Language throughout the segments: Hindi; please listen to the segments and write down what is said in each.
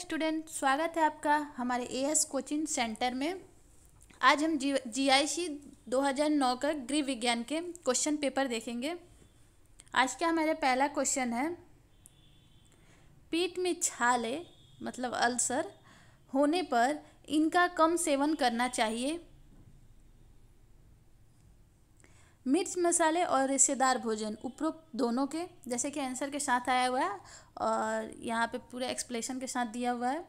स्टूडेंट स्वागत है आपका हमारे एएस कोचिंग सेंटर में आज हम जी जीआईसी 2009 का गृह विज्ञान के क्वेश्चन पेपर देखेंगे आज का हमारा पहला क्वेश्चन है पीठ में छाले मतलब अल्सर होने पर इनका कम सेवन करना चाहिए मिर्च मसाले और रिश्तेदार भोजन उपरोक्त दोनों के जैसे कि आंसर के साथ आया हुआ है और यहाँ पे पूरे एक्सप्लेशन के साथ दिया हुआ है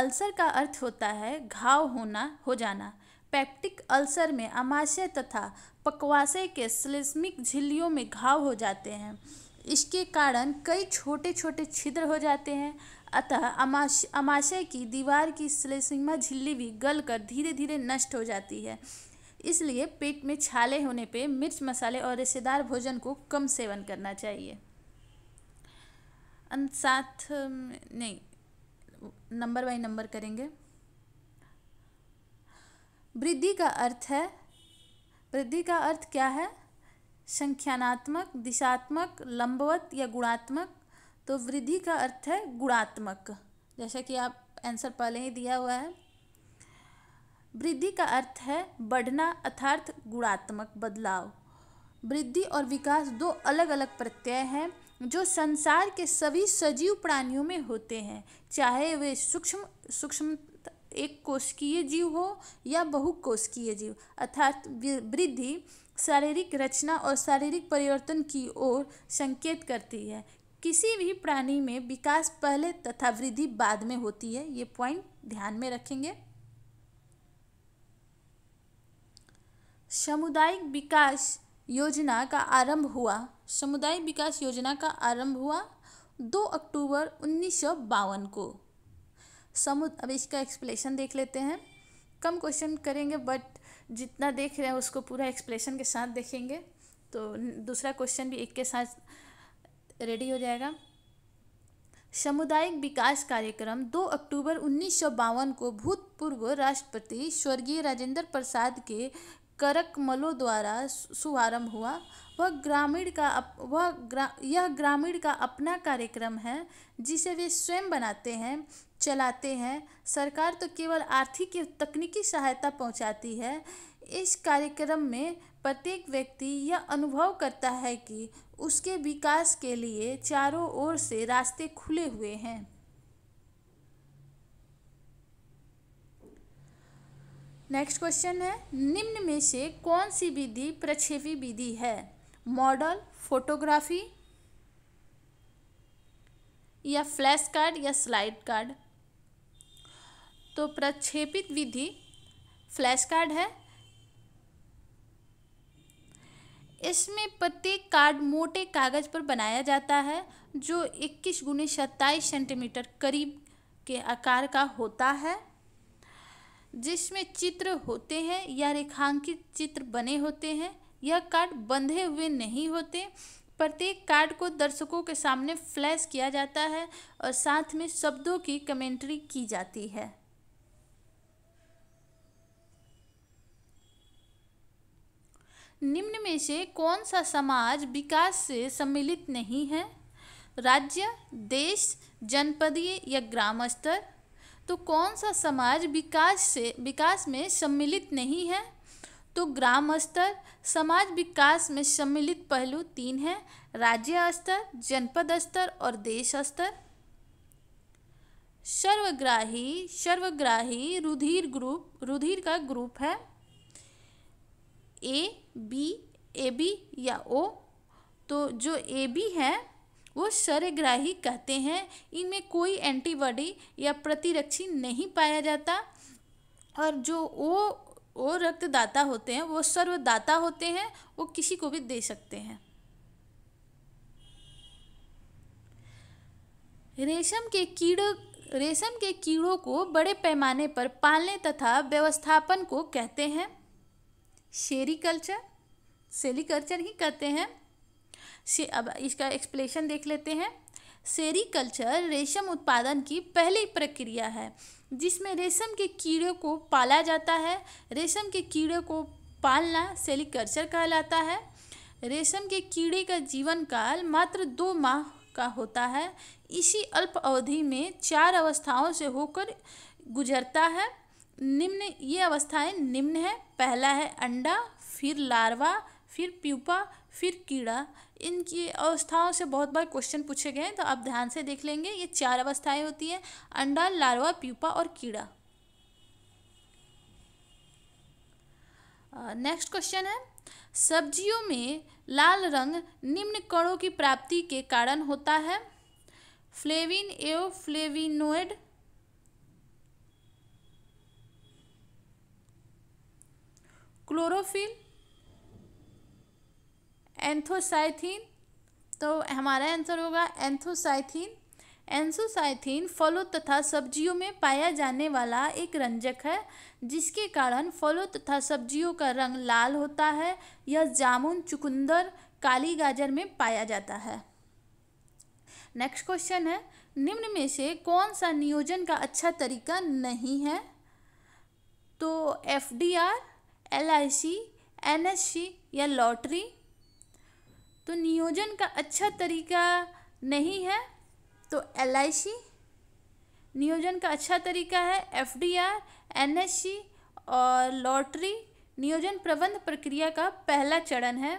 अल्सर का अर्थ होता है घाव होना हो जाना पेप्टिक अल्सर में आमाशय तथा पकवासे के स्लिस्मिक झिल्लियों में घाव हो जाते हैं इसके कारण कई छोटे छोटे छिद्र हो जाते हैं अतः अमाश अमाशय की दीवार की स्लेसिमा झिल्ली भी गल कर धीरे धीरे नष्ट हो जाती है इसलिए पेट में छाले होने पे मिर्च मसाले और रिश्तेदार भोजन को कम सेवन करना चाहिए साथ नहीं नंबर बाई नंबर करेंगे वृद्धि का अर्थ है वृद्धि का अर्थ क्या है संख्यानात्मक दिशात्मक लंबवत या गुणात्मक तो वृद्धि का अर्थ है गुणात्मक जैसा कि आप आंसर पहले ही दिया हुआ है वृद्धि का अर्थ है बढ़ना अर्थात गुणात्मक बदलाव वृद्धि और विकास दो अलग अलग प्रत्यय हैं जो संसार के सभी सजीव प्राणियों में होते हैं चाहे वे सूक्ष्म सूक्ष्म एक कोशिकीय जीव हो या बहुकोशिकीय जीव अर्थात वृद्धि शारीरिक रचना और शारीरिक परिवर्तन की ओर संकेत करती है किसी भी प्राणी में विकास पहले तथा वृद्धि बाद में होती है ये पॉइंट ध्यान में रखेंगे सामुदायिक विकास योजना का आरंभ हुआ सामुदायिक विकास योजना का आरंभ हुआ 2 अक्टूबर उन्नीस को समु अब इसका एक्सप्लेशन देख लेते हैं कम क्वेश्चन करेंगे बट जितना देख रहे हैं उसको पूरा एक्सप्लेशन के साथ देखेंगे तो दूसरा क्वेश्चन भी एक के साथ रेडी हो जाएगा सामुदायिक विकास कार्यक्रम 2 अक्टूबर उन्नीस को भूतपूर्व राष्ट्रपति स्वर्गीय राजेंद्र प्रसाद के करकमलों द्वारा शुभारंभ हुआ वह ग्रामीण का अप वह ग्रा यह ग्रामीण का अपना कार्यक्रम है जिसे वे स्वयं बनाते हैं चलाते हैं सरकार तो केवल आर्थिक तकनीकी सहायता पहुंचाती है इस कार्यक्रम में प्रत्येक व्यक्ति यह अनुभव करता है कि उसके विकास के लिए चारों ओर से रास्ते खुले हुए हैं नेक्स्ट क्वेश्चन है निम्न में से कौन सी विधि प्रक्षेपी विधि है मॉडल फोटोग्राफी या फ्लैश कार्ड या स्लाइड कार्ड तो प्रक्षेपित विधि फ्लैश कार्ड है इसमें प्रत्येक कार्ड मोटे कागज़ पर बनाया जाता है जो इक्कीस गुने सत्ताईस सेंटीमीटर करीब के आकार का होता है जिसमें चित्र होते हैं या रेखांकित चित्र बने होते हैं यह कार्ड बंधे हुए नहीं होते प्रत्येक कार्ड को दर्शकों के सामने फ्लैश किया जाता है और साथ में शब्दों की कमेंट्री की जाती है निम्न में से कौन सा समाज विकास से सम्मिलित नहीं है राज्य देश जनपदीय या ग्राम स्तर तो कौन सा समाज विकास से विकास में सम्मिलित नहीं है तो ग्राम स्तर समाज विकास में सम्मिलित पहलू तीन हैं राज्य स्तर जनपद स्तर और देश स्तर सर्वग्राही सर्वग्राही रुधिर ग्रुप रुधिर का ग्रुप है ए बी ए बी या ओ तो जो ए बी है वो शर्यग्राही कहते हैं इनमें कोई एंटीबॉडी या प्रतिरक्षी नहीं पाया जाता और जो वो वो रक्तदाता होते हैं वो सर्वदाता होते हैं वो किसी को भी दे सकते हैं रेशम के कीड़ों रेशम के कीड़ों को बड़े पैमाने पर पालने तथा व्यवस्थापन को कहते हैं शेरी कल्चर सेली ही कहते हैं से अब इसका एक्सप्लेशन देख लेते हैं सेरिकल्चर रेशम उत्पादन की पहली प्रक्रिया है जिसमें रेशम के कीड़े को पाला जाता है रेशम के कीड़े को पालना सेरिकल्चर कहलाता है रेशम के कीड़े का जीवन काल मात्र दो माह का होता है इसी अल्प अवधि में चार अवस्थाओं से होकर गुजरता है निम्न ये अवस्थाएं निम्न है पहला है अंडा फिर लार्वा फिर प्यूपा फिर कीड़ा इनकी अवस्थाओं से बहुत बार क्वेश्चन पूछे गए हैं तो आप ध्यान से देख लेंगे ये चार अवस्थाएं होती हैं अंडा लार्वा प्यूपा और कीड़ा नेक्स्ट uh, क्वेश्चन है सब्जियों में लाल रंग निम्न कणों की प्राप्ति के कारण होता है फ्लेविन एव फ्लेविनोइड क्लोरोफिल एंथोसाइथिन तो हमारा आंसर होगा एंथोसाइथिन एंसोसाइथिन फलों तथा सब्जियों में पाया जाने वाला एक रंजक है जिसके कारण फलों तथा सब्जियों का रंग लाल होता है यह जामुन चुकंदर काली गाजर में पाया जाता है नेक्स्ट क्वेश्चन है निम्न में से कौन सा नियोजन का अच्छा तरीका नहीं है तो F D R L I C N S C या लॉटरी तो नियोजन का अच्छा तरीका नहीं है तो एल नियोजन का अच्छा तरीका है F D R N S C और लॉटरी नियोजन प्रबंध प्रक्रिया का पहला चरण है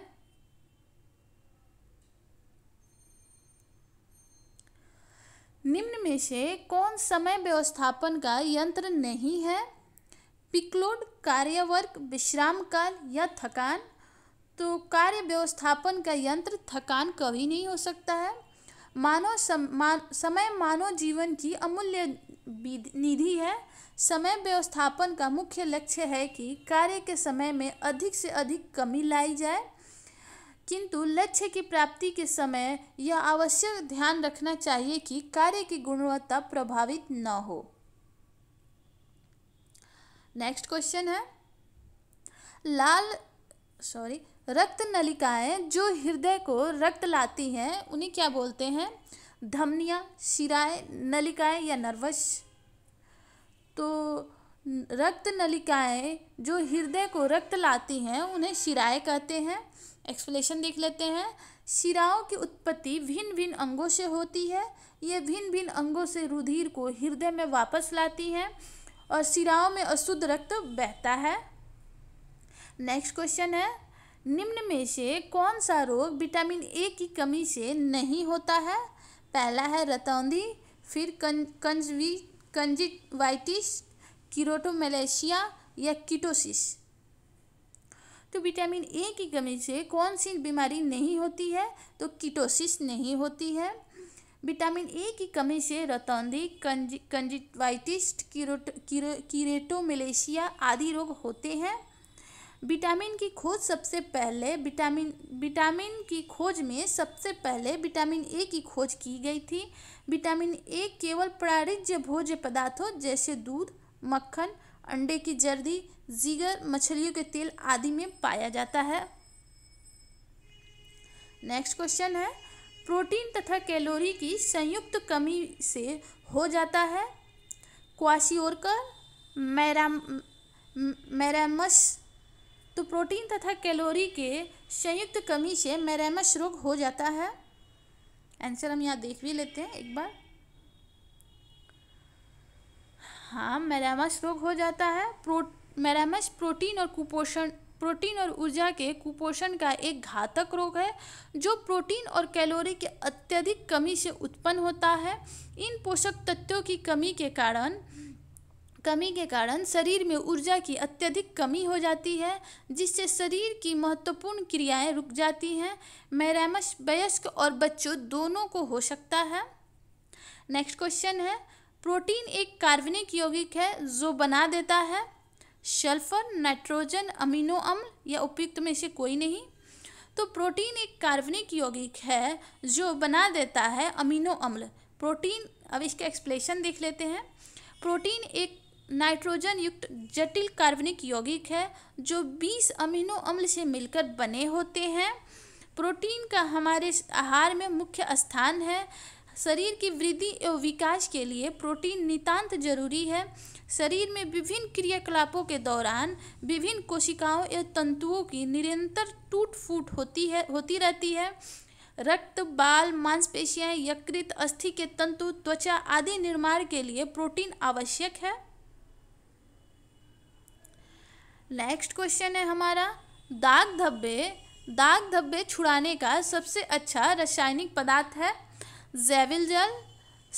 निम्न में से कौन समय व्यवस्थापन का यंत्र नहीं है पिकलोड कार्यवर्क विश्राम काल या थकान तो कार्य व्यवस्थापन का यंत्र थकान कभी नहीं हो सकता है मानव सम, मान, समय मानव जीवन की अमूल्य निधि है समय व्यवस्थापन का मुख्य लक्ष्य है कि कार्य के समय में अधिक से अधिक कमी लाई जाए किंतु लक्ष्य की प्राप्ति के समय यह आवश्यक ध्यान रखना चाहिए कि कार्य की गुणवत्ता प्रभावित न हो नेक्स्ट क्वेश्चन है लाल सॉरी रक्त नलिकाएं जो हृदय को रक्त लाती हैं उन्हें क्या बोलते हैं धमनियाँ शिराएं नलिकाएं या नर्वस तो रक्त नलिकाएं जो हृदय को रक्त लाती हैं उन्हें शिराएं कहते हैं एक्सप्लेशन देख लेते हैं शिराओं की उत्पत्ति भिन्न भिन्न अंगों से होती है ये भिन्न भिन्न अंगों से रुधिर को हृदय में वापस लाती हैं और शिराओं में अशुद्ध रक्त बहता है नेक्स्ट क्वेश्चन है निम्न में से कौन सा रोग विटामिन ए की कमी से नहीं होता है पहला है रतौंदी फिर कंजवी कंजिटवाइटिस कीरोटोमलेशिया या कीटोसिस तो विटामिन ए की कमी से कौन सी बीमारी नहीं होती है तो कीटोसिस नहीं होती है विटामिन ए की कमी से कंजिटवाइटिस किरोटो किरेटोमलेशिया आदि रोग होते हैं विटामिन की खोज सबसे पहले विटामिन विटामिन की खोज में सबसे पहले विटामिन ए की खोज की गई थी विटामिन ए केवल प्रारिज्य भोज्य पदार्थों जैसे दूध मक्खन अंडे की जर्दी जीगर मछलियों के तेल आदि में पाया जाता है नेक्स्ट क्वेश्चन है प्रोटीन तथा कैलोरी की संयुक्त कमी से हो जाता है क्वाशियोरकर मैराम मैरामस तो प्रोटीन तथा कैलोरी के संयुक्त कमी से मैरेमस रोग हो जाता है आंसर हम यहाँ देख भी लेते हैं एक बार हाँ मैरामस रोग हो जाता है प्रो मैरामस प्रोटीन और कुपोषण प्रोटीन और ऊर्जा के कुपोषण का एक घातक रोग है जो प्रोटीन और कैलोरी के अत्यधिक कमी से उत्पन्न होता है इन पोषक तत्वों की कमी के कारण कमी के कारण शरीर में ऊर्जा की अत्यधिक कमी हो जाती है जिससे शरीर की महत्वपूर्ण क्रियाएं रुक जाती हैं मैरामस वयस्क और बच्चों दोनों को हो सकता है नेक्स्ट क्वेश्चन है प्रोटीन एक कार्बनिक यौगिक है जो बना देता है सल्फर नाइट्रोजन अमीनो अम्ल या उपयुक्त में से कोई नहीं तो प्रोटीन एक कार्बनिक यौगिक है जो बना देता है अमीनो अम्ल प्रोटीन अब इसका एक्सप्लेशन देख लेते हैं प्रोटीन एक नाइट्रोजन युक्त जटिल कार्बनिक यौगिक है जो 20 अमीनो अम्ल से मिलकर बने होते हैं प्रोटीन का हमारे आहार में मुख्य स्थान है शरीर की वृद्धि एवं विकास के लिए प्रोटीन नितांत जरूरी है शरीर में विभिन्न क्रियाकलापों के दौरान विभिन्न कोशिकाओं एवं तंतुओं की निरंतर टूट फूट होती है होती रहती है रक्त बाल मांसपेशियां यकृत अस्थि के तंतु त्वचा आदि निर्माण के लिए प्रोटीन आवश्यक है नेक्स्ट क्वेश्चन है हमारा दाग धब्बे दाग धब्बे छुड़ाने का सबसे अच्छा रासायनिक पदार्थ है जैविल जल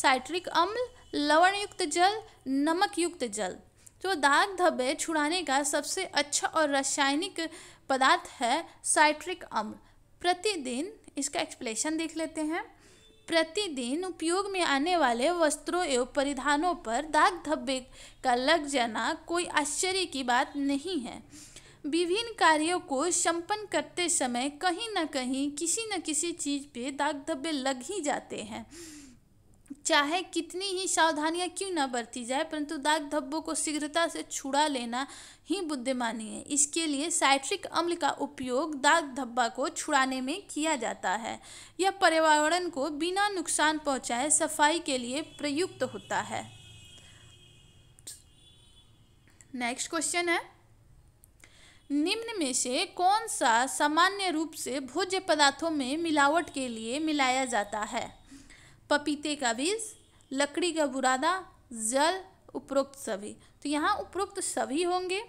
साइट्रिक अम्ल लवणयुक्त जल नमक युक्त जल तो दाग धब्बे छुड़ाने का सबसे अच्छा और रासायनिक पदार्थ है साइट्रिक अम्ल प्रतिदिन इसका एक्सप्लेशन देख लेते हैं प्रतिदिन उपयोग में आने वाले वस्त्रों एवं परिधानों पर दाग धब्बे का लग जाना कोई आश्चर्य की बात नहीं है विभिन्न कार्यों को संपन्न करते समय कहीं न कहीं किसी न किसी चीज़ पे दाग धब्बे लग ही जाते हैं चाहे कितनी ही सावधानियां क्यों ना बरती जाए परंतु दाग धब्बों को शीघ्रता से छुड़ा लेना ही बुद्धिमानी है इसके लिए साइट्रिक अम्ल का उपयोग दाग धब्बा को छुड़ाने में किया जाता है यह पर्यावरण को बिना नुकसान पहुंचाए सफाई के लिए प्रयुक्त होता है नेक्स्ट क्वेश्चन है निम्न में से कौन सा सामान्य रूप से भोज्य पदार्थों में मिलावट के लिए मिलाया जाता है पपीते का बीज लकड़ी का बुरादा जल उपरोक्त सभी तो यहाँ उपरोक्त सभी होंगे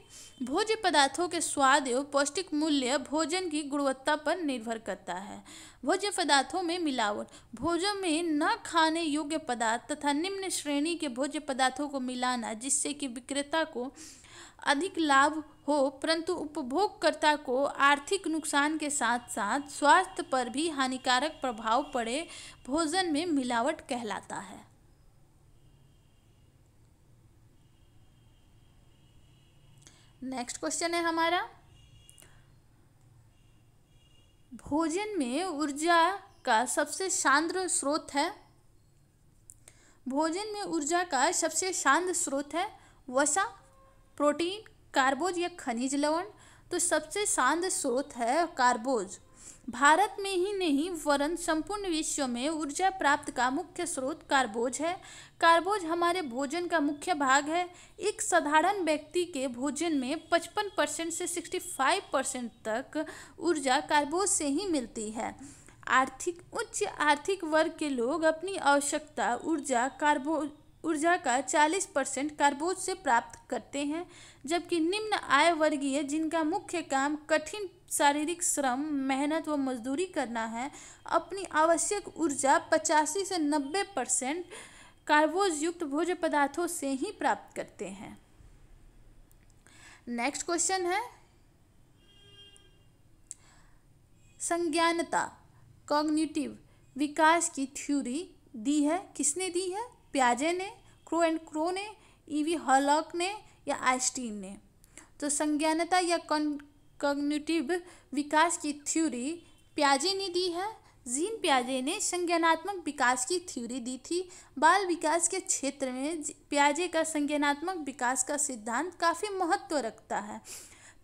भोज्य पदार्थों के स्वाद एवं पौष्टिक मूल्य भोजन की गुणवत्ता पर निर्भर करता है भोज्य पदार्थों में मिलावट भोजन में न खाने योग्य पदार्थ तथा निम्न श्रेणी के भोज्य पदार्थों को मिलाना जिससे कि विक्रेता को अधिक लाभ हो परंतु उपभोगकर्ता को आर्थिक नुकसान के साथ साथ स्वास्थ्य पर भी हानिकारक प्रभाव पड़े भोजन में मिलावट कहलाता है नेक्स्ट क्वेश्चन है हमारा भोजन में ऊर्जा का सबसे शांत स्रोत है भोजन में ऊर्जा का सबसे शांत स्रोत है वसा प्रोटीन कार्बोज या खनिज लवण तो सबसे शांत स्रोत है कार्बोज भारत में ही नहीं वरन संपूर्ण विश्व में ऊर्जा प्राप्त का मुख्य स्रोत कार्बोज है कार्बोज हमारे भोजन का मुख्य भाग है एक साधारण व्यक्ति के भोजन में 55 परसेंट से 65 परसेंट तक ऊर्जा कार्बोज से ही मिलती है आर्थिक उच्च आर्थिक वर्ग के लोग अपनी आवश्यकता ऊर्जा कार्बो ऊर्जा का 40 परसेंट कार्बोज से प्राप्त करते हैं जबकि निम्न आय वर्गीय जिनका मुख्य काम कठिन शारीरिक श्रम मेहनत व मजदूरी करना है अपनी आवश्यक ऊर्जा पचासी से नब्बे परसेंट कार्बोज युक्त भोज्य पदार्थों से ही प्राप्त करते हैं नेक्स्ट क्वेश्चन है संज्ञानता कॉग्निटिव विकास की थ्योरी दी है किसने दी है प्याजे ने क्रो एंड क्रो ने ईवी हॉलॉक ने या आइस्टीन ने तो संज्ञानता या कॉग्निटिव विकास की थ्योरी प्याजे ने दी है जीन प्याजे ने संज्ञानात्मक विकास की थ्योरी दी थी बाल विकास के क्षेत्र में प्याजे का संज्ञानात्मक विकास का सिद्धांत काफ़ी महत्व रखता है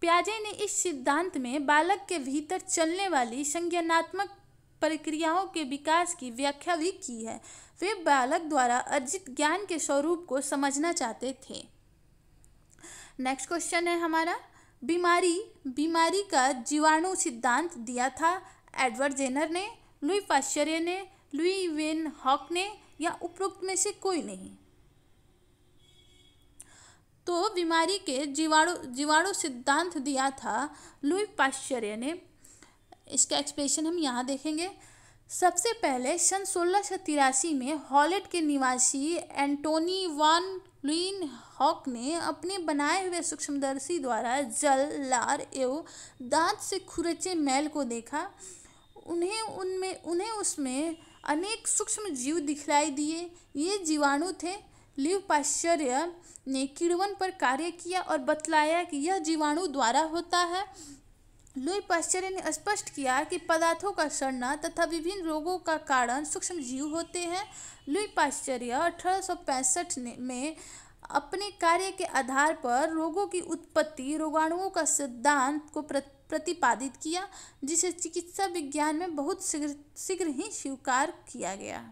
प्याजे ने इस सिद्धांत में बालक के भीतर चलने वाली संज्ञानात्मक प्रक्रियाओं के विकास की व्याख्या भी की है वे बालक द्वारा अर्जित ज्ञान के स्वरूप को समझना चाहते थे नेक्स्ट क्वेश्चन है हमारा बीमारी बीमारी का जीवाणु सिद्धांत दिया था एडवर्ड जेनर ने लुई पाश्चर्य ने लुई वेन हॉक ने या उपरोक्त में से कोई नहीं तो बीमारी के जीवाणु जीवाणु सिद्धांत दिया था लुई पाश्चर्य ने इसका एक्सप्रेशन हम यहाँ देखेंगे सबसे पहले सन सोलह में हॉलेट के निवासी एंटोनी वन लुइन हॉक ने अपने बनाए हुए सूक्ष्मदर्शी द्वारा जल लार एवं दांत से खुरचे मैल को देखा उन्हें उनमें उन्हें उसमें अनेक सूक्ष्म जीव दिखलाई दिए ये जीवाणु थे लिव पाश्चर्य ने किड़वन पर कार्य किया और बतलाया कि यह जीवाणु द्वारा होता है लुई पाश्चर्य ने स्पष्ट किया कि पदार्थों का सड़ना तथा विभिन्न रोगों का कारण सूक्ष्म जीव होते हैं लुई पाश्चर्य अठारह में अपने कार्य के आधार पर रोगों की उत्पत्ति रोगाणुओं का सिद्धांत को प्रतिपादित किया जिसे चिकित्सा विज्ञान में बहुत शीघ्र शीघ्र ही स्वीकार किया गया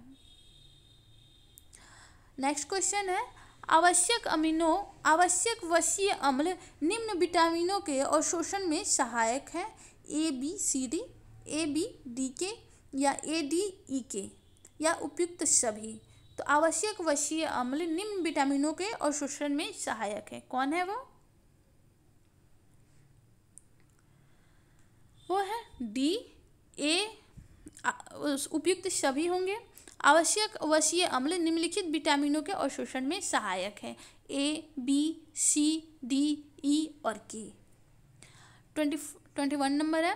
नेक्स्ट क्वेश्चन है आवश्यक अमीनो आवश्यक वसीय अम्ल निम्न विटामिनों के अवशोषण में सहायक हैं A B C D A B D के या ए डी ई के या उपयुक्त सभी तो आवश्यक वसीय अम्ल निम्न विटामिनों के अवशोषण में सहायक है कौन है वो वो है डी ए उपयुक्त सभी होंगे आवश्यक वशीय अम्ल निम्नलिखित विटामिनों के अवशोषण में सहायक है ए बी सी डी ई और के ट्वेंटी ट्वेंटी वन नंबर है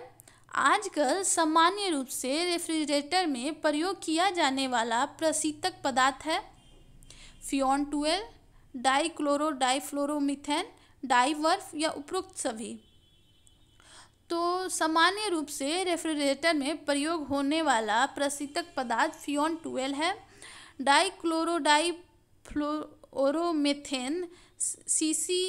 आजकल सामान्य रूप से रेफ्रिजरेटर में प्रयोग किया जाने वाला प्रशीतक पदार्थ है फ्योन टूएल डाईक्लोरो डाईफ्लोरोमिथेन डाईवर्फ या उपरोक्त सभी तो सामान्य रूप से रेफ्रिजरेटर में प्रयोग होने वाला प्रशीतक पदार्थ फियोन ट्वेल्व है dichlorodifluoromethane C C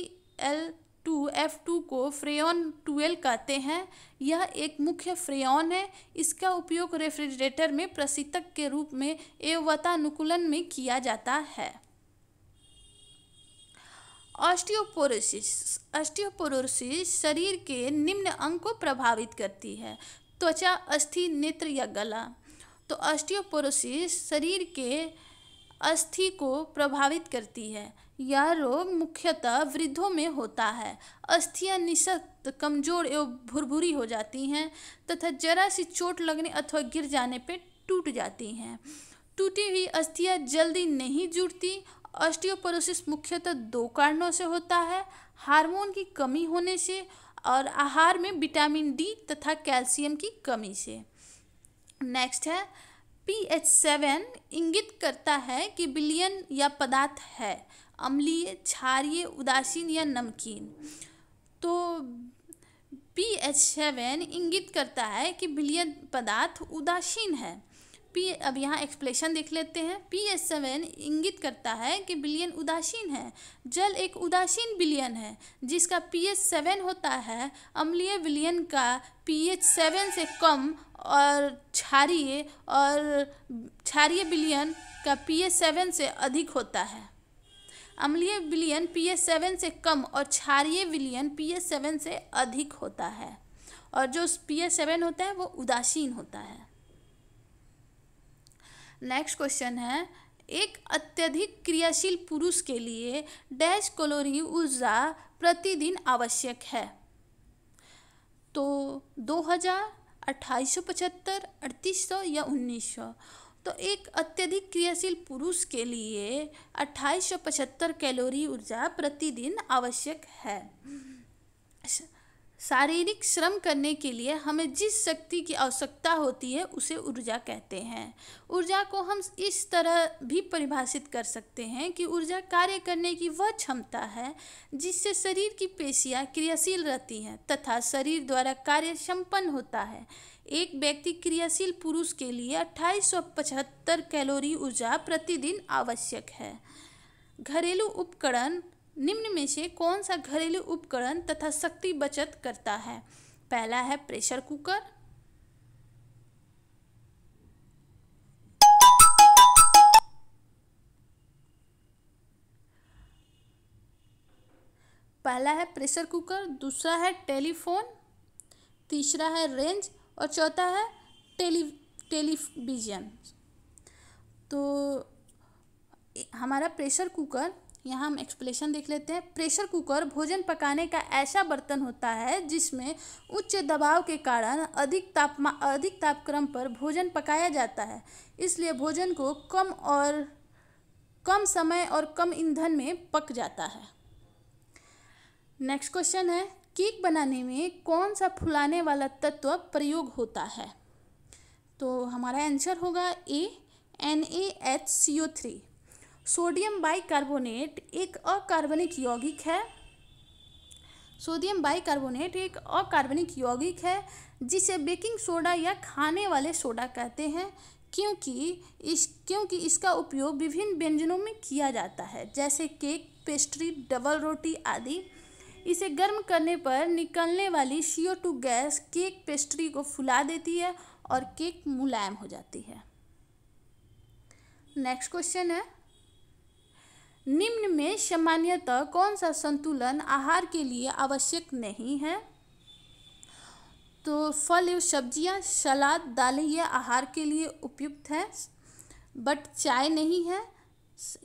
L two F two को फ्रेन टूएल कहते हैं यह एक मुख्य फ्रेन है इसका उपयोग रेफ्रिजरेटर में प्रशीतक के रूप में एवतानुकूलन में किया जाता है ऑस्टियोपोरोसिस ऑस्टियोपोरोसिस शरीर के निम्न अंग को प्रभावित करती है त्वचा अस्थि नेत्र या गला तो ऑस्टियोपोरोसिस शरीर के अस्थि को प्रभावित करती है यह रोग मुख्यतः वृद्धों में होता है अस्थियां निशक्त कमजोर एवं भुरभुरी हो जाती हैं तथा जरा सी चोट लगने अथवा गिर जाने पर टूट जाती हैं टूटी हुई अस्थियां जल्दी नहीं जुड़ती ऑस्टियोपोरोसिस मुख्यतः दो कारणों से होता है हार्मोन की कमी होने से और आहार में विटामिन डी तथा कैल्शियम की कमी से नेक्स्ट है पी एच सेवन इंगित करता है कि बिलियन या पदार्थ है अम्लीय क्षारीय उदासीन या नमकीन तो पी एच सेवन इंगित करता है कि बिलियन पदार्थ उदासीन है पी अब यहाँ एक्सप्लेशन देख लेते हैं पी एस सेवन इंगित करता है कि बिलियन उदासीन है जल एक उदासीन बिलियन है जिसका पी एच सेवन होता है अम्लीय बिलियन का पी एच सेवन से कम और क्षारीय और क्षारीय बिलियन का पी एच सेवन से अधिक होता है अम्लीय बिलियन पी एच सेवन से कम और क्षारीय बिलियन पी एच सेवन से अधिक होता है और जो पी एच सेवन होता है वो उदासीन होता है नेक्स्ट क्वेश्चन है एक अत्यधिक क्रियाशील पुरुष के लिए डैश कलोरी ऊर्जा प्रतिदिन आवश्यक है तो दो हज़ार अट्ठाईस सौ पचहत्तर अड़तीस सौ या उन्नीस सौ तो एक अत्यधिक क्रियाशील पुरुष के लिए अट्ठाईस सौ पचहत्तर कैलोरी ऊर्जा प्रतिदिन आवश्यक है शारीरिक श्रम करने के लिए हमें जिस शक्ति की आवश्यकता होती है उसे ऊर्जा कहते हैं ऊर्जा को हम इस तरह भी परिभाषित कर सकते हैं कि ऊर्जा कार्य करने की वह क्षमता है जिससे शरीर की पेशियां क्रियाशील रहती हैं तथा शरीर द्वारा कार्य संपन्न होता है एक व्यक्ति क्रियाशील पुरुष के लिए अट्ठाईस कैलोरी ऊर्जा प्रतिदिन आवश्यक है घरेलू उपकरण निम्न में से कौन सा घरेलू उपकरण तथा शक्ति बचत करता है पहला है प्रेशर कुकर पहला है प्रेशर कुकर दूसरा है टेलीफोन तीसरा है रेंज और चौथा है टेली टेलीविज़न तो हमारा प्रेशर कुकर यहाँ हम एक्सप्लेशन देख लेते हैं प्रेशर कुकर भोजन पकाने का ऐसा बर्तन होता है जिसमें उच्च दबाव के कारण अधिक तापमा अधिक तापक्रम पर भोजन पकाया जाता है इसलिए भोजन को कम और कम समय और कम ईंधन में पक जाता है नेक्स्ट क्वेश्चन है केक बनाने में कौन सा फुलाने वाला तत्व प्रयोग होता है तो हमारा आंसर होगा A N A H C O three sodium bicarbonate एक अकार्बनिक यौगिक है सोडियम बाइकार्बोनेट एक अकार्बनिक यौगिक है जिसे बेकिंग सोडा या खाने वाले सोडा कहते हैं क्योंकि इस क्योंकि इसका उपयोग विभिन्न व्यंजनों में किया जाता है जैसे केक पेस्ट्री डबल रोटी आदि इसे गर्म करने पर निकलने वाली C two gas cake pastry को फुला देती है और केक मुलायम हो जाती है नेक्स्ट क्वेश्चन है निम्न में सामान्यतः कौन सा संतुलन आहार के लिए आवश्यक नहीं है तो फल एवं सब्जियां सलाद दालें यह आहार के लिए उपयुक्त है बट चाय नहीं है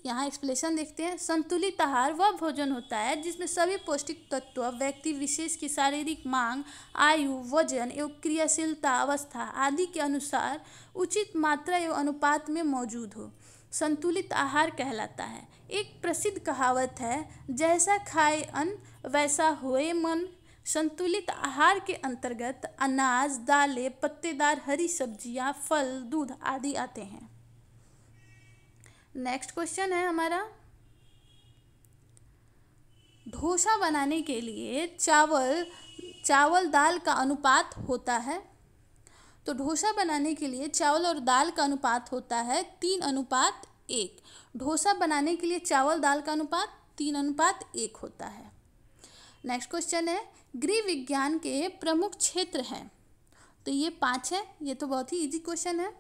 यहाँ एक्सप्लेशन देखते हैं संतुलित आहार वह भोजन होता है जिसमें सभी पौष्टिक तत्व व्यक्ति विशेष की शारीरिक मांग आयु वजन एवं क्रियाशीलता अवस्था आदि के अनुसार उचित मात्रा एवं अनुपात में मौजूद हो संतुलित आहार कहलाता है एक प्रसिद्ध कहावत है जैसा खाए अन्न वैसा होए मन संतुलित आहार के अंतर्गत अनाज दालें पत्तेदार हरी सब्जियां फल दूध आदि आते हैं नेक्स्ट क्वेश्चन है हमारा ढोसा बनाने के लिए चावल चावल दाल का अनुपात होता है तो ढोसा बनाने के लिए चावल और दाल का अनुपात होता है तीन अनुपात एक ढोसा बनाने के लिए चावल दाल का अनुपात तीन अनुपात एक होता है नेक्स्ट क्वेश्चन है गृह विज्ञान के प्रमुख क्षेत्र हैं तो ये पाँच है ये तो बहुत ही इजी क्वेश्चन है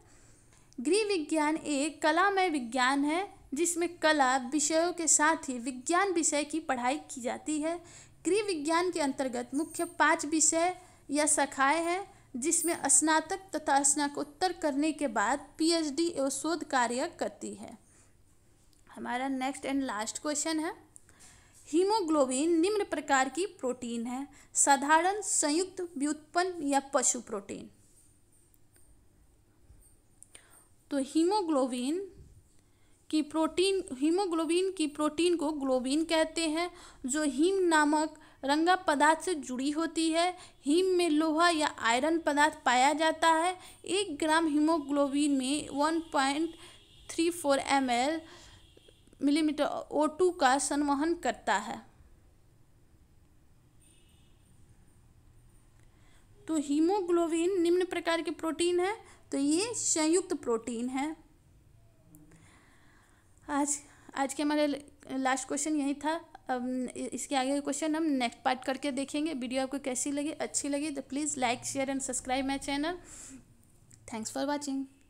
गृह विज्ञान एक कलामय विज्ञान है जिसमें कला विषयों के साथ ही विज्ञान विषय की पढ़ाई की जाती है गृह विज्ञान के अंतर्गत मुख्य पांच विषय या शाखाएं हैं जिसमें स्नातक तथा स्नातकोत्तर करने के बाद पीएचडी एवं शोध कार्य करती है हमारा नेक्स्ट एंड लास्ट क्वेश्चन है हीमोग्लोबिन निम्न प्रकार की प्रोटीन है साधारण संयुक्त व्युत्पन्न या पशु प्रोटीन तो हीमोग्लोबिन की प्रोटीन हीमोग्लोबिन की प्रोटीन को ग्लोबिन कहते हैं जो हीम नामक रंगा पदार्थ से जुड़ी होती है हीम में लोहा या आयरन पदार्थ पाया जाता है एक ग्राम हीमोग्लोबिन में one point three four M L millimetre O two का संवहन करता है तो हीमोग्लोबिन निम्न प्रकार के प्रोटीन है तो ये संयुक्त प्रोटीन है आज आज के हमारे लास्ट क्वेश्चन यही था अब इसके आगे क्वेश्चन हम नेक्स्ट पार्ट करके देखेंगे वीडियो आपको कैसी लगी अच्छी लगी तो please like share and subscribe my channel thanks for watching